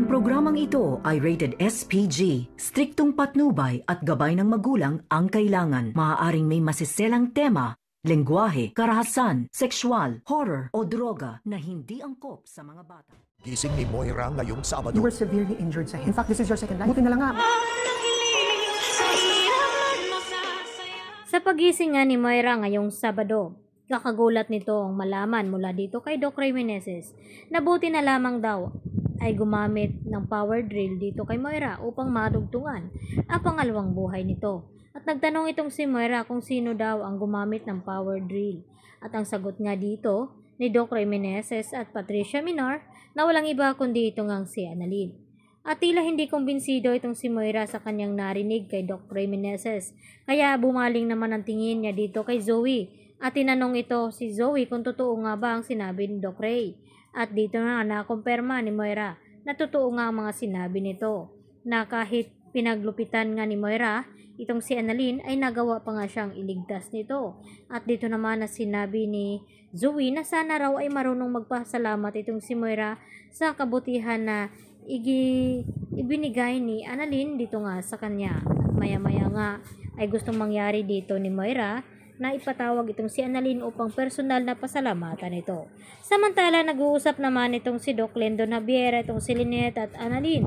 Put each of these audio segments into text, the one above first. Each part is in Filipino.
Ang programang ito ay rated SPG. Striktong patnubay at gabay ng magulang ang kailangan. Maaaring may masiselang tema, lengguwahe, karahasan, sexual, horror o droga na hindi angkop sa mga bata. Gising ni Moira ngayong Sabado. You were severely injured sa In fact, this is your second life. Buti na lang nga. Sa pagising nga ni Moira ngayong Sabado, kakagulat nito ang malaman mula dito kay Doc Remeneses na buti na lamang daw ay gumamit ng power drill dito kay Moira upang madugtungan ang pangalawang buhay nito. At nagtanong itong si Moira kung sino daw ang gumamit ng power drill. At ang sagot nga dito ni Doc Remeneses at Patricia Minor na walang iba kundi itong ngang si Annalyn. At tila hindi kumbinsido itong si Moira sa kanyang narinig kay Doc Remeneses. Kaya bumaling naman ang tingin niya dito kay Zoe at tinanong ito si Zoe kung totoo nga ba ang sinabi ni Doc Ray. At dito na nakumpirma ni Moira na totoo nga ang mga sinabi nito na kahit pinaglupitan nga ni Moira, itong si Annalyn ay nagawa pa nga siyang iligtas nito. At dito naman na sinabi ni Zoe na sana raw ay marunong magpasalamat itong si Moira sa kabutihan na igi, ibinigay ni Annalyn dito nga sa kanya. At maya-maya nga ay gustong mangyari dito ni Moira na ipatawag itong si Annalyn upang personal na pasalamatan ito. Samantala, nag-uusap naman itong si Doc Lendo Naviera, itong si Lynette at Annalyn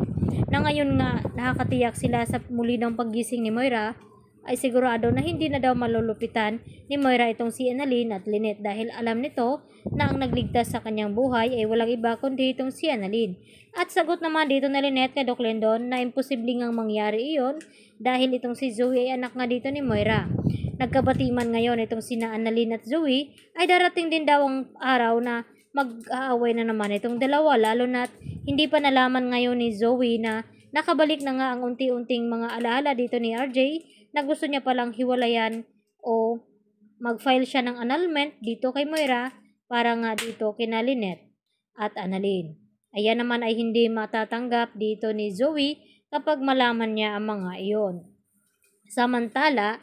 na ngayon nga nakakatiyak sila sa muli ng paggising ni Moira ay sigurado na hindi na daw malulupitan ni Moira itong si Annalyn at Lynette dahil alam nito na ang nagligtas sa kanyang buhay ay walang iba kundi itong si Annalyn. At sagot naman dito na Lynette kay Doc Lendon na imposible ngang mangyari iyon dahil itong si Zoe ay anak nga dito ni Moira nagkabatiman ngayon itong sina Annalyn at Zoe, ay darating din daw ang araw na mag-aaway na naman itong dalawa lalo na hindi pa nalaman ngayon ni Zoe na nakabalik na nga ang unti-unting mga alaala dito ni RJ na gusto niya palang hiwalayan o mag-file siya ng annulment dito kay Moira para nga dito kina Lynette at Annalyn. Ayan naman ay hindi matatanggap dito ni Zoe kapag malaman niya ang mga iyon. Samantala,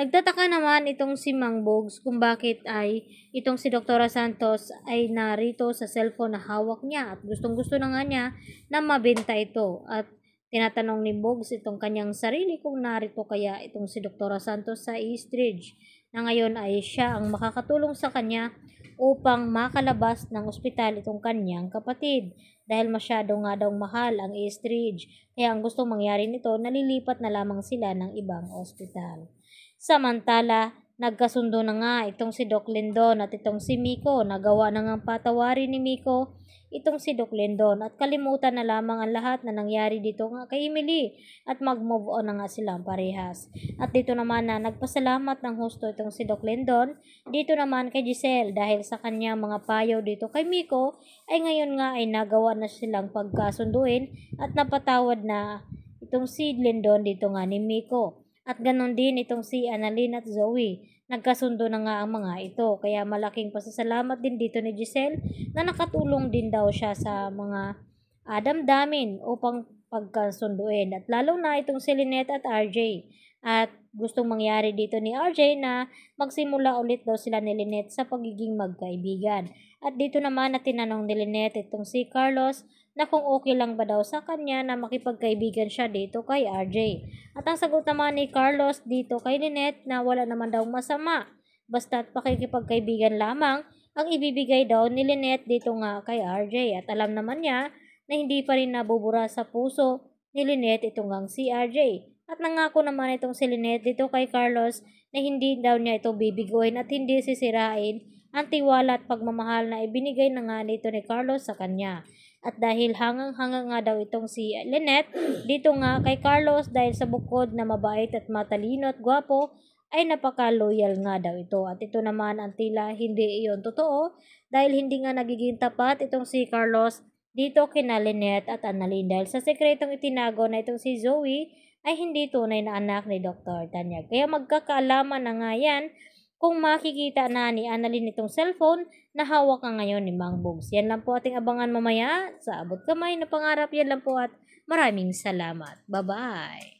Nagtataka naman itong si Mang Bogs kung bakit ay itong si Dr. Santos ay narito sa cellphone na hawak niya at gustong-gusto na nga niya na mabenta ito. At tinatanong ni Bogs itong kanyang sarili kung narito kaya itong si Dr. Santos sa Eastridge na ngayon ay siya ang makakatulong sa kanya upang makalabas ng ospital itong kanyang kapatid dahil masyado nga daw mahal ang Eastridge. Kaya ang gustong mangyari nito, nalilipat na lamang sila ng ibang ospital. Samantala, nagkasundo na nga itong si Doc Lindon at itong si Miko. Nagawa na nga patawarin ni Miko itong si Duke Lindon at kalimutan na lamang ang lahat na nangyari dito nga kay Emily at mag-move on na nga silang parehas. At dito naman na nagpasalamat ng husto itong si Duke Lindon dito naman kay Giselle dahil sa kanya mga payo dito kay Miko ay ngayon nga ay nagawa na silang pagkasunduin at napatawad na itong si Lindon dito nga ni Miko. At ganon din itong si Annalyn at Zoe Nagkasundo na nga ang mga ito, kaya malaking pasasalamat din dito ni Giselle na nakatulong din daw siya sa mga adamdamin ah, upang pagkasunduin. At lalo na itong si Lynette at RJ. At gustong mangyari dito ni RJ na magsimula ulit daw sila ni Lynette sa pagiging magkaibigan. At dito naman na tinanong ni Lynette itong si Carlos na kung okay lang ba daw sa kanya na makipagkaibigan siya dito kay RJ. At ang sagot naman ni Carlos dito kay Lynette na wala naman daw masama. Basta't pakikipagkaibigan lamang ang ibibigay daw ni Lynette dito nga kay RJ. At alam naman niya na hindi pa rin nabubura sa puso ni Lynette itong ang si RJ. At nangako naman itong si Lynette dito kay Carlos na hindi daw niya ito bibiguin at hindi sisirain ang tiwala at pagmamahal na ibinigay na nga nito ni Carlos sa kanya. At dahil hangang-hanga nga daw itong si Lynette dito nga kay Carlos dahil sa bukod na mabait at matalino at gwapo, ay napaka-loyal nga daw ito. At ito naman ang tila hindi iyon totoo dahil hindi nga nagiging tapat itong si Carlos dito kina Lynette at Annalyn dahil sa sekretong itinago na itong si Zoe ay hindi tunay na anak ni Dr. Tanya. Kaya magkakaalaman na nga yan kung makikita na ni Annalyn itong cellphone na hawak nga ngayon ni Mang Bogs. Yan lang po ating abangan mamaya sa abot kamay na pangarap. Yan lang po at maraming salamat. Bye-bye!